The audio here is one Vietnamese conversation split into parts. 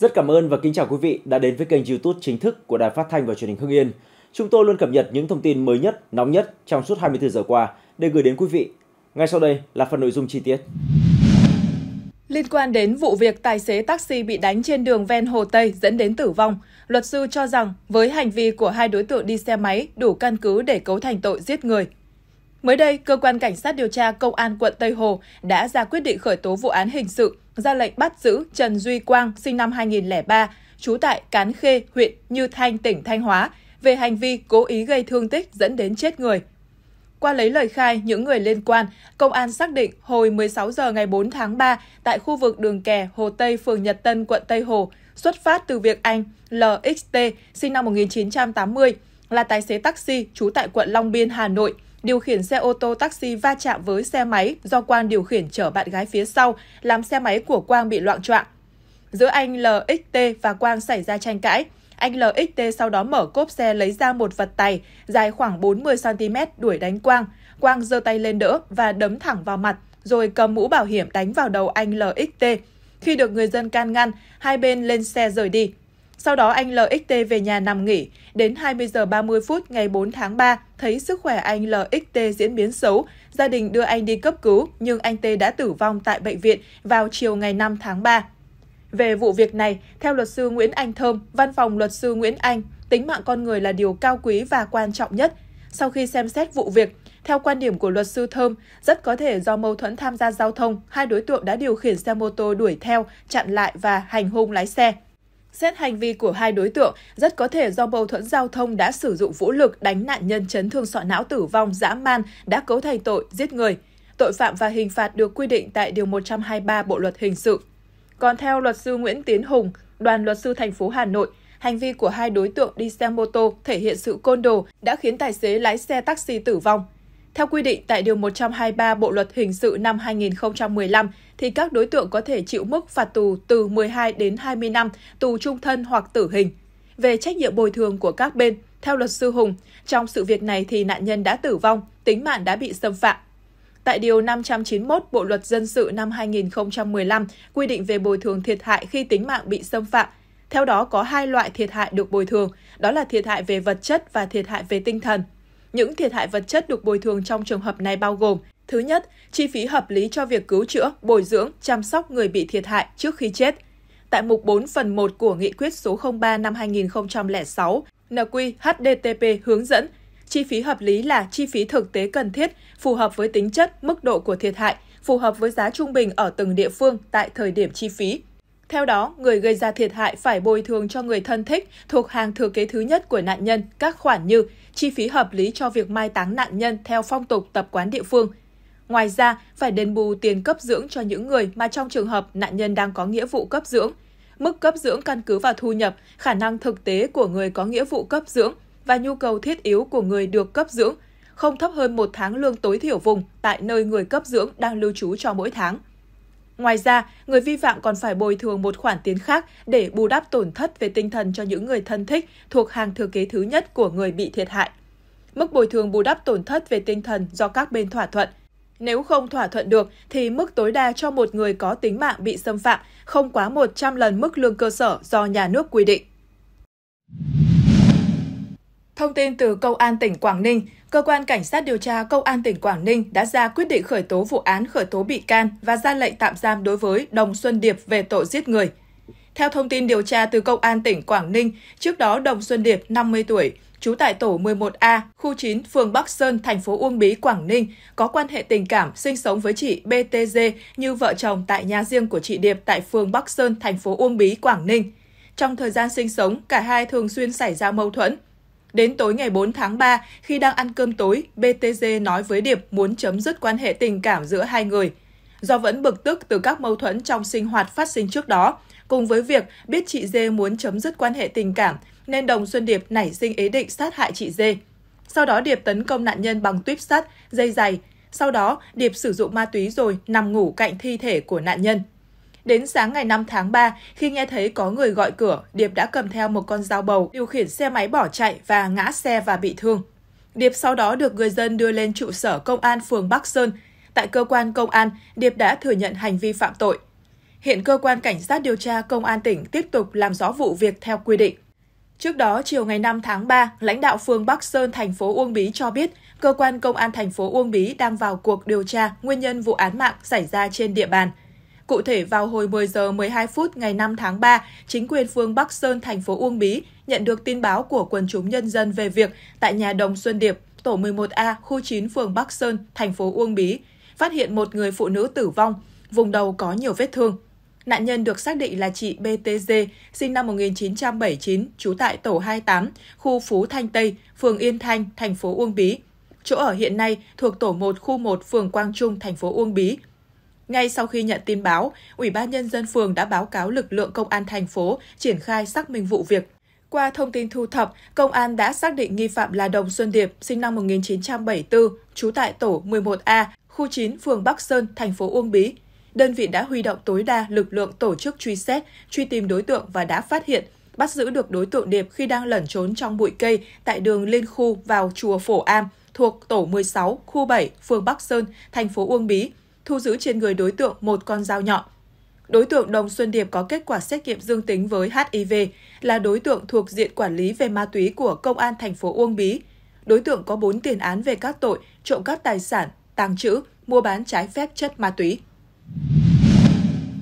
Rất cảm ơn và kính chào quý vị đã đến với kênh YouTube chính thức của Đài Phát thanh và Truyền hình Hưng Yên. Chúng tôi luôn cập nhật những thông tin mới nhất, nóng nhất trong suốt 24 giờ qua để gửi đến quý vị. Ngay sau đây là phần nội dung chi tiết. Liên quan đến vụ việc tài xế taxi bị đánh trên đường ven Hồ Tây dẫn đến tử vong, luật sư cho rằng với hành vi của hai đối tượng đi xe máy đủ căn cứ để cấu thành tội giết người. Mới đây, cơ quan cảnh sát điều tra công an quận Tây Hồ đã ra quyết định khởi tố vụ án hình sự ra lệnh bắt giữ Trần Duy Quang, sinh năm 2003, trú tại Cán Khê, huyện Như Thanh, tỉnh Thanh Hóa, về hành vi cố ý gây thương tích dẫn đến chết người. Qua lấy lời khai những người liên quan, công an xác định hồi 16 giờ ngày 4 tháng 3 tại khu vực đường kè Hồ Tây, phường Nhật Tân, quận Tây Hồ, xuất phát từ việc anh LXT, sinh năm 1980, là tài xế taxi trú tại quận Long Biên, Hà Nội – điều khiển xe ô tô taxi va chạm với xe máy do Quang điều khiển chở bạn gái phía sau, làm xe máy của Quang bị loạn trọng. Giữa anh LXT và Quang xảy ra tranh cãi. Anh LXT sau đó mở cốp xe lấy ra một vật tay dài khoảng 40cm đuổi đánh Quang. Quang giơ tay lên đỡ và đấm thẳng vào mặt, rồi cầm mũ bảo hiểm đánh vào đầu anh LXT. Khi được người dân can ngăn, hai bên lên xe rời đi. Sau đó anh LXT về nhà nằm nghỉ. Đến 20 giờ 30 phút ngày 4 tháng 3, thấy sức khỏe anh LXT diễn biến xấu, gia đình đưa anh đi cấp cứu nhưng anh T đã tử vong tại bệnh viện vào chiều ngày 5 tháng 3. Về vụ việc này, theo luật sư Nguyễn Anh Thơm, văn phòng luật sư Nguyễn Anh, tính mạng con người là điều cao quý và quan trọng nhất. Sau khi xem xét vụ việc, theo quan điểm của luật sư Thơm, rất có thể do mâu thuẫn tham gia giao thông, hai đối tượng đã điều khiển xe mô tô đuổi theo, chặn lại và hành hung lái xe. Xét hành vi của hai đối tượng, rất có thể do mâu thuẫn giao thông đã sử dụng vũ lực đánh nạn nhân chấn thương sọ não tử vong dã man đã cấu thành tội giết người. Tội phạm và hình phạt được quy định tại Điều 123 Bộ Luật Hình sự. Còn theo luật sư Nguyễn Tiến Hùng, đoàn luật sư thành phố Hà Nội, hành vi của hai đối tượng đi xe mô tô thể hiện sự côn đồ đã khiến tài xế lái xe taxi tử vong. Theo quy định tại Điều 123 Bộ Luật Hình sự năm 2015, thì các đối tượng có thể chịu mức phạt tù từ 12 đến 20 năm, tù trung thân hoặc tử hình. Về trách nhiệm bồi thường của các bên, theo luật sư Hùng, trong sự việc này thì nạn nhân đã tử vong, tính mạng đã bị xâm phạm. Tại Điều 591 Bộ Luật Dân sự năm 2015 quy định về bồi thường thiệt hại khi tính mạng bị xâm phạm. Theo đó có hai loại thiệt hại được bồi thường, đó là thiệt hại về vật chất và thiệt hại về tinh thần. Những thiệt hại vật chất được bồi thường trong trường hợp này bao gồm Thứ nhất, chi phí hợp lý cho việc cứu chữa, bồi dưỡng, chăm sóc người bị thiệt hại trước khi chết. Tại mục 4 phần 1 của Nghị quyết số 03 năm 2006, NQ-HDTP hướng dẫn, chi phí hợp lý là chi phí thực tế cần thiết, phù hợp với tính chất, mức độ của thiệt hại, phù hợp với giá trung bình ở từng địa phương tại thời điểm chi phí, theo đó, người gây ra thiệt hại phải bồi thường cho người thân thích thuộc hàng thừa kế thứ nhất của nạn nhân các khoản như chi phí hợp lý cho việc mai táng nạn nhân theo phong tục tập quán địa phương. Ngoài ra, phải đền bù tiền cấp dưỡng cho những người mà trong trường hợp nạn nhân đang có nghĩa vụ cấp dưỡng. Mức cấp dưỡng căn cứ vào thu nhập, khả năng thực tế của người có nghĩa vụ cấp dưỡng và nhu cầu thiết yếu của người được cấp dưỡng, không thấp hơn một tháng lương tối thiểu vùng tại nơi người cấp dưỡng đang lưu trú cho mỗi tháng. Ngoài ra, người vi phạm còn phải bồi thường một khoản tiền khác để bù đắp tổn thất về tinh thần cho những người thân thích thuộc hàng thừa kế thứ nhất của người bị thiệt hại. Mức bồi thường bù đắp tổn thất về tinh thần do các bên thỏa thuận. Nếu không thỏa thuận được thì mức tối đa cho một người có tính mạng bị xâm phạm không quá 100 lần mức lương cơ sở do nhà nước quy định. Thông tin từ Công an tỉnh Quảng Ninh, Cơ quan Cảnh sát điều tra Công an tỉnh Quảng Ninh đã ra quyết định khởi tố vụ án khởi tố bị can và ra lệnh tạm giam đối với Đồng Xuân Điệp về tội giết người. Theo thông tin điều tra từ Công an tỉnh Quảng Ninh, trước đó Đồng Xuân Điệp, 50 tuổi, trú tại tổ 11A, khu 9, phường Bắc Sơn, thành phố Uông Bí, Quảng Ninh, có quan hệ tình cảm sinh sống với chị BTG như vợ chồng tại nhà riêng của chị Điệp tại phường Bắc Sơn, thành phố Uông Bí, Quảng Ninh. Trong thời gian sinh sống, cả hai thường xuyên xảy ra mâu thuẫn. Đến tối ngày 4 tháng 3, khi đang ăn cơm tối, BTG nói với Điệp muốn chấm dứt quan hệ tình cảm giữa hai người. Do vẫn bực tức từ các mâu thuẫn trong sinh hoạt phát sinh trước đó, cùng với việc biết chị Dê muốn chấm dứt quan hệ tình cảm, nên Đồng Xuân Điệp nảy sinh ý định sát hại chị Dê. Sau đó Điệp tấn công nạn nhân bằng tuyếp sắt, dây dày. Sau đó, Điệp sử dụng ma túy rồi nằm ngủ cạnh thi thể của nạn nhân. Đến sáng ngày 5 tháng 3, khi nghe thấy có người gọi cửa, Điệp đã cầm theo một con dao bầu, điều khiển xe máy bỏ chạy và ngã xe và bị thương. Điệp sau đó được người dân đưa lên trụ sở công an phường Bắc Sơn. Tại cơ quan công an, Điệp đã thừa nhận hành vi phạm tội. Hiện cơ quan cảnh sát điều tra công an tỉnh tiếp tục làm rõ vụ việc theo quy định. Trước đó, chiều ngày 5 tháng 3, lãnh đạo phường Bắc Sơn, thành phố Uông Bí cho biết, cơ quan công an thành phố Uông Bí đang vào cuộc điều tra nguyên nhân vụ án mạng xảy ra trên địa bàn. Cụ thể, vào hồi 10 giờ 12 phút ngày 5 tháng 3, chính quyền phường Bắc Sơn, thành phố Uông Bí nhận được tin báo của quần chúng nhân dân về việc tại nhà Đồng Xuân Điệp, tổ 11A, khu 9 phường Bắc Sơn, thành phố Uông Bí, phát hiện một người phụ nữ tử vong, vùng đầu có nhiều vết thương. Nạn nhân được xác định là chị BTG, sinh năm 1979, trú tại tổ 28, khu Phú Thanh Tây, phường Yên Thanh, thành phố Uông Bí. Chỗ ở hiện nay thuộc tổ 1 khu 1 phường Quang Trung, thành phố Uông Bí, ngay sau khi nhận tin báo, Ủy ban Nhân dân phường đã báo cáo lực lượng công an thành phố triển khai xác minh vụ việc. Qua thông tin thu thập, công an đã xác định nghi phạm là Đồng Xuân Điệp, sinh năm 1974, trú tại tổ 11A, khu 9, phường Bắc Sơn, thành phố Uông Bí. Đơn vị đã huy động tối đa lực lượng tổ chức truy xét, truy tìm đối tượng và đã phát hiện, bắt giữ được đối tượng Điệp khi đang lẩn trốn trong bụi cây tại đường liên khu vào chùa Phổ Am, thuộc tổ 16, khu 7, phường Bắc Sơn, thành phố Uông Bí, thu giữ trên người đối tượng một con dao nhọn. Đối tượng Đồng Xuân Điệp có kết quả xét nghiệm dương tính với HIV, là đối tượng thuộc diện quản lý về ma túy của Công an thành phố Uông Bí. Đối tượng có 4 tiền án về các tội trộm cắp tài sản, tàng trữ, mua bán trái phép chất ma túy.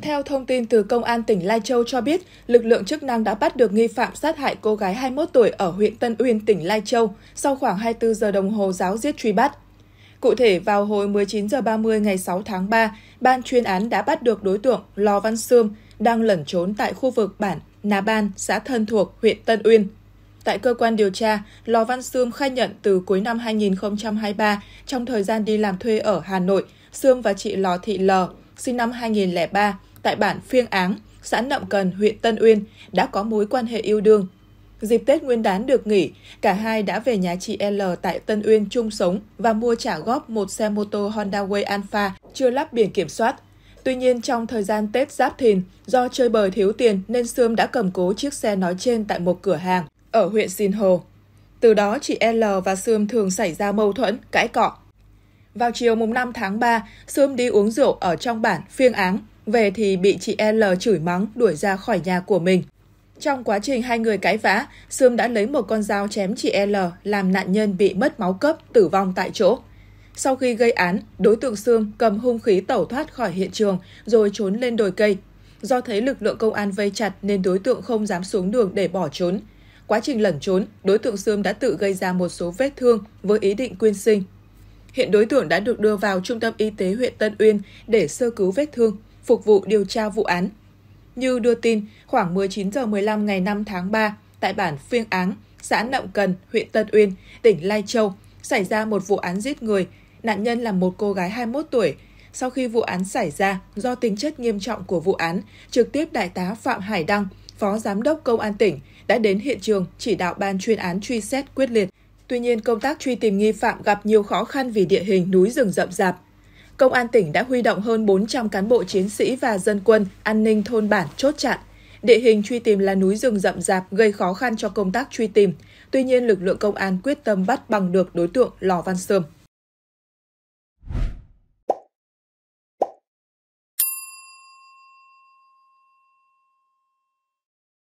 Theo thông tin từ Công an tỉnh Lai Châu cho biết, lực lượng chức năng đã bắt được nghi phạm sát hại cô gái 21 tuổi ở huyện Tân Uyên, tỉnh Lai Châu sau khoảng 24 giờ đồng hồ giáo giết truy bắt. Cụ thể, vào hồi 19 h 30 ngày 6 tháng 3, ban chuyên án đã bắt được đối tượng Lò Văn Sươm đang lẩn trốn tại khu vực bản Nà Ban, xã Thân Thuộc, huyện Tân Uyên. Tại cơ quan điều tra, Lò Văn Sươm khai nhận từ cuối năm 2023, trong thời gian đi làm thuê ở Hà Nội, Sươm và chị Lò Thị Lờ, sinh năm 2003, tại bản Phiêng Áng, xã Nậm Cần, huyện Tân Uyên, đã có mối quan hệ yêu đương Dịp Tết Nguyên đán được nghỉ, cả hai đã về nhà chị L tại Tân Uyên chung sống và mua trả góp một xe mô tô Honda Way Alpha chưa lắp biển kiểm soát. Tuy nhiên, trong thời gian Tết Giáp Thìn, do chơi bời thiếu tiền nên Sươm đã cầm cố chiếc xe nói trên tại một cửa hàng ở huyện Sinh Hồ. Từ đó, chị L và Sươm thường xảy ra mâu thuẫn, cãi cọ. Vào chiều mùng 5 tháng 3, Sươm đi uống rượu ở trong bản Phiêng Áng. Về thì bị chị L chửi mắng đuổi ra khỏi nhà của mình. Trong quá trình hai người cãi vã, Sươm đã lấy một con dao chém chị L làm nạn nhân bị mất máu cấp, tử vong tại chỗ. Sau khi gây án, đối tượng Sươm cầm hung khí tẩu thoát khỏi hiện trường rồi trốn lên đồi cây. Do thấy lực lượng công an vây chặt nên đối tượng không dám xuống đường để bỏ trốn. Quá trình lẩn trốn, đối tượng Sươm đã tự gây ra một số vết thương với ý định quyên sinh. Hiện đối tượng đã được đưa vào Trung tâm Y tế huyện Tân Uyên để sơ cứu vết thương, phục vụ điều tra vụ án. Như đưa tin, khoảng 19 giờ 15 ngày 5 tháng 3, tại bản Phiêng Áng, xã Nậm Cần, huyện Tân Uyên, tỉnh Lai Châu, xảy ra một vụ án giết người. Nạn nhân là một cô gái 21 tuổi. Sau khi vụ án xảy ra, do tính chất nghiêm trọng của vụ án, trực tiếp Đại tá Phạm Hải Đăng, Phó Giám đốc Công an tỉnh, đã đến hiện trường chỉ đạo ban chuyên án truy xét quyết liệt. Tuy nhiên, công tác truy tìm nghi phạm gặp nhiều khó khăn vì địa hình núi rừng rậm rạp, Công an tỉnh đã huy động hơn 400 cán bộ chiến sĩ và dân quân, an ninh thôn bản chốt chặn. Địa hình truy tìm là núi rừng rậm rạp gây khó khăn cho công tác truy tìm. Tuy nhiên, lực lượng công an quyết tâm bắt bằng được đối tượng Lò Văn Sơm.